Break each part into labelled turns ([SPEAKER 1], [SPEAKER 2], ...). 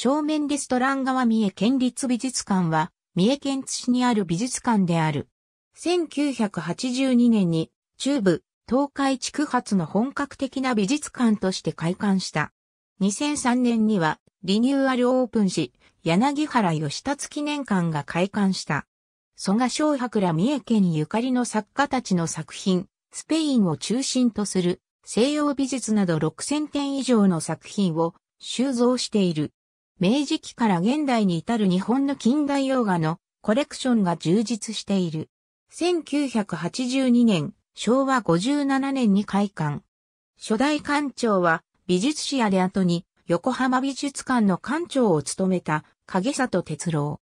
[SPEAKER 1] 正面レストラン側三重県立美術館は、三重県津市にある美術館である。1982年に、中部、東海地区発の本格的な美術館として開館した。2003年には、リニューアルオープンし、柳原義達記念館が開館した。蘇我昌博ら三重県ゆかりの作家たちの作品、スペインを中心とする西洋美術など6000点以上の作品を収蔵している。明治期から現代に至る日本の近代洋画のコレクションが充実している。1982年、昭和57年に開館。初代館長は美術史やで後に横浜美術館の館長を務めた影里哲郎。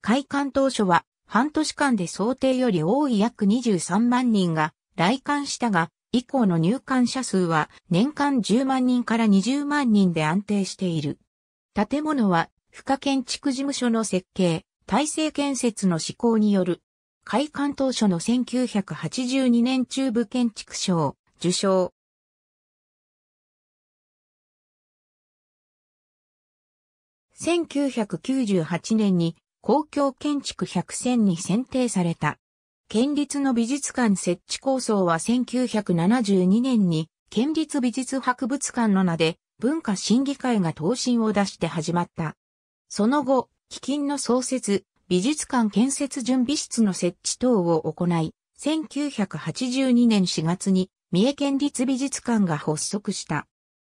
[SPEAKER 1] 開館当初は半年間で想定より多い約23万人が来館したが、以降の入館者数は年間10万人から20万人で安定している。建物は、不可建築事務所の設計、体制建設の施行による、開館当初の1982年中部建築賞、受賞。1998年に公共建築100選に選定された。県立の美術館設置構想は1972年に県立美術博物館の名で文化審議会が答申を出して始まった。その後、基金の創設、美術館建設準備室の設置等を行い、1982年4月に三重県立美術館が発足した。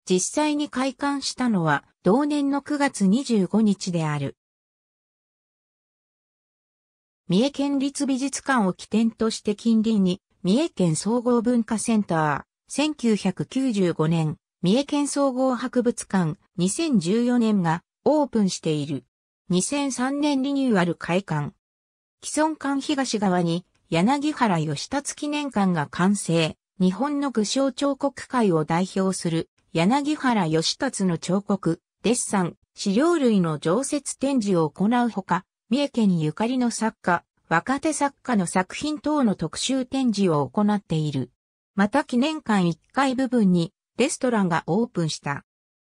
[SPEAKER 1] 実際に開館したのは同年の9月25日である。三重県立美術館を起点として近隣に三重県総合文化センター、1995年三重県総合博物館2014年がオープンしている。2003年リニューアル開館。既存館東側に柳原義達記念館が完成。日本の具象彫刻界を代表する柳原義達の彫刻、デッサン、資料類の常設展示を行うほか、三重県ゆかりの作家、若手作家の作品等の特集展示を行っている。また記念館1階部分にレストランがオープンした。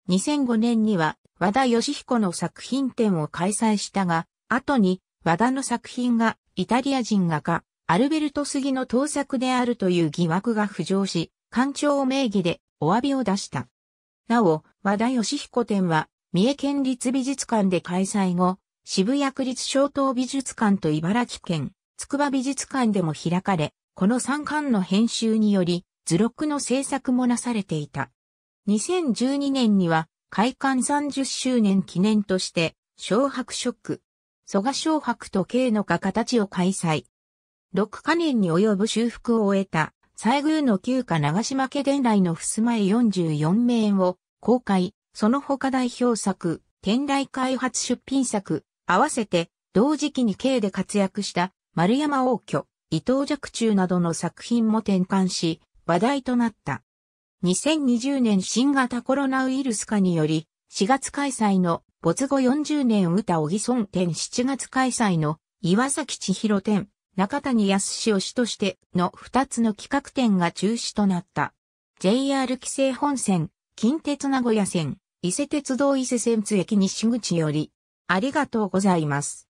[SPEAKER 1] 2005年には和田義彦の作品展を開催したが、後に和田の作品がイタリア人画家、アルベルト杉の盗作であるという疑惑が浮上し、長を名義でお詫びを出した。なお、和田義彦展は、三重県立美術館で開催後、渋谷区立小東美術館と茨城県、筑波美術館でも開かれ、この3巻の編集により、図録の制作もなされていた。2012年には開館30周年記念として、小白ク、蘇我小白と慶のか形を開催。6カ年に及ぶ修復を終えた、西宮の旧家長島家伝来の襖絵44名を公開、その他代表作、天来開発出品作、合わせて同時期に K で活躍した丸山王居、伊藤若冲などの作品も転換し、話題となった。2020年新型コロナウイルス化により、4月開催の没後40年歌小木村展7月開催の岩崎千尋展、中谷康を主としての2つの企画展が中止となった。JR 規制本線、近鉄名古屋線、伊勢鉄道伊勢線津駅西口より、ありがとうございます。